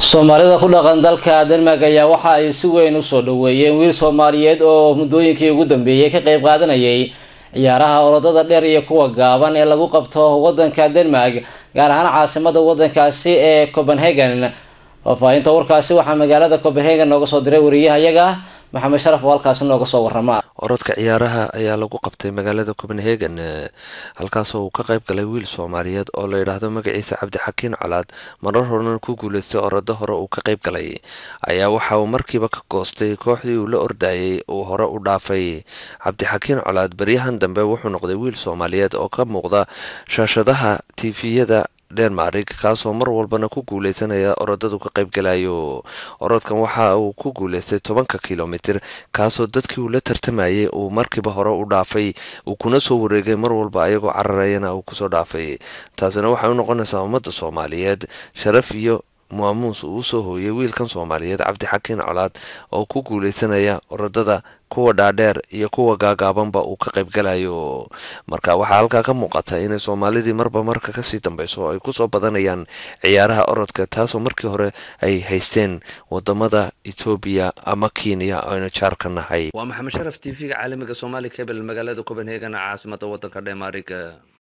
soomaalida ku dhaqan dalka denmark ayaa waxa ay si weyn usoo dhaweeyeen wiil soomaaliyeed oo muddooyinkii ugu dambeeyey ka qeyb qaadanayay ciyaaraha orodada dheer iyo kuwa gaaban ee lagu qabto wadanka denmark gaar ahaan caasimada waddankaasi ee copenhagen faafaahinta warkaasi waxaa magaalada copenhagen nooga soo diray wariyaha wariyahayaga maxamed sharaf oo halkaasi nooga soo warama orodka ciyaaraha ayaa lagu qabtay magaalada copenhagen halkaasoo uu ka qayb galay wiil soomaaliyeed oo la yidhaahdo magaciisa cabdixakiin colaad marar horena ku guuleystay orado hore uu ka qayb galay ayaa waxa uu markiiba ka goostay kooxdii uu la ordaayey uu hore u dhaafay cabdixakiin colaad baryahan dambe wuxuu noqday wiil soomaaliyeed oo ka muuqda shaashadaha tiifiyada dhenmarig kaasoo mar walbana ku guuleysanaya orodadu ka qayb galayo orodkan waxa uu ku guuleystay tobanka kilomitir kaasoo dadkii uu la tartamayay uu markiiba hore u dhaafay uu kuna soo wareegay mar walba ayagoo cararayana uu kusoo dhaafay taasina waxay u noqonaysaa ummadda soomaaliyeed sharaf iyo muamuus uu usoo hooyay wiilkan soomaaliyeed cabdi xakiin colaad oo ku guuleysanaya orodada kuwa dhaadheer iyo kuwa gaagaabanba uu ka qayb galayo marka waxaa halkaa ka muuqata inay soomaalidii marba marka kasii dambeyso oo ay kusoo badanayaan ciyaaraha orodka taasoo markii hore ay haysteen wadamada etoobiya ama kenya aynu jaarka nahay waa maxamed sharaf t v-ga caalamiga soomaali kebel magaalada copenhagen caasimada wadanka denmark